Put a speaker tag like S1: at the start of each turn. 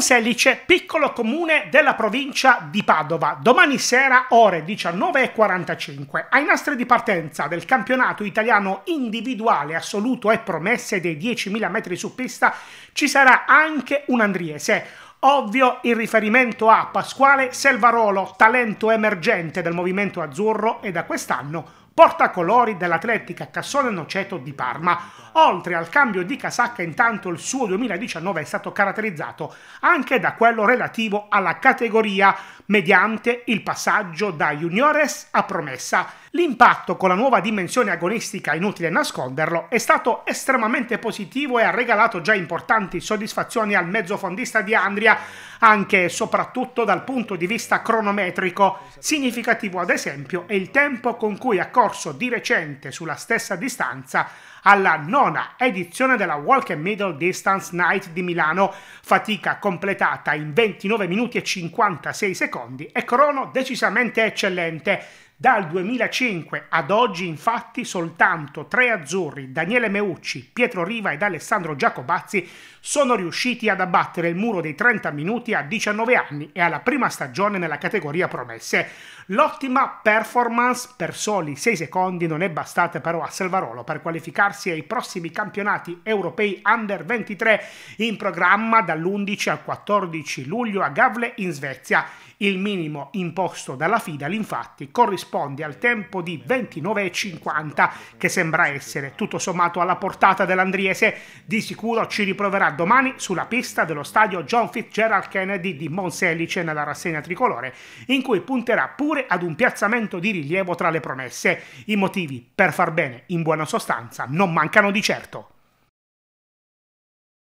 S1: Monselice, piccolo comune della provincia di Padova, domani sera ore 19.45. Ai nastri di partenza del campionato italiano individuale assoluto e promesse dei 10.000 metri su pista ci sarà anche un andriese. Ovvio il riferimento a Pasquale Selvarolo, talento emergente del movimento azzurro e da quest'anno portacolori dell'Atletica Cassone Noceto di Parma. Oltre al cambio di casacca intanto il suo 2019 è stato caratterizzato anche da quello relativo alla categoria mediante il passaggio da juniores a promessa. L'impatto con la nuova dimensione agonistica, inutile nasconderlo, è stato estremamente positivo e ha regalato già importanti soddisfazioni al mezzofondista di Andria anche e soprattutto dal punto di vista cronometrico. Significativo ad esempio è il tempo con cui ha corso di recente sulla stessa distanza alla nona edizione della Walk and Middle Distance Night di Milano, fatica completata in 29 minuti e 56 secondi e crono decisamente eccellente. Dal 2005 ad oggi infatti soltanto tre azzurri, Daniele Meucci, Pietro Riva ed Alessandro Giacobazzi, sono riusciti ad abbattere il muro dei 30 minuti a 19 anni e alla prima stagione nella categoria promesse. L'ottima performance per soli 6 secondi non è bastata però a Selvarolo per qualificarsi ai prossimi campionati europei Under 23 in programma dall'11 al 14 luglio a Gavle in Svezia. Il minimo imposto dalla FIDAL infatti corrisponde corrisponde al tempo di 29,50 che sembra essere tutto sommato alla portata dell'Andriese. Di sicuro ci riproverà domani sulla pista dello stadio John Fitzgerald Kennedy di Monselice nella rassegna tricolore, in cui punterà pure ad un piazzamento di rilievo tra le promesse. I motivi per far bene in buona sostanza non mancano di certo.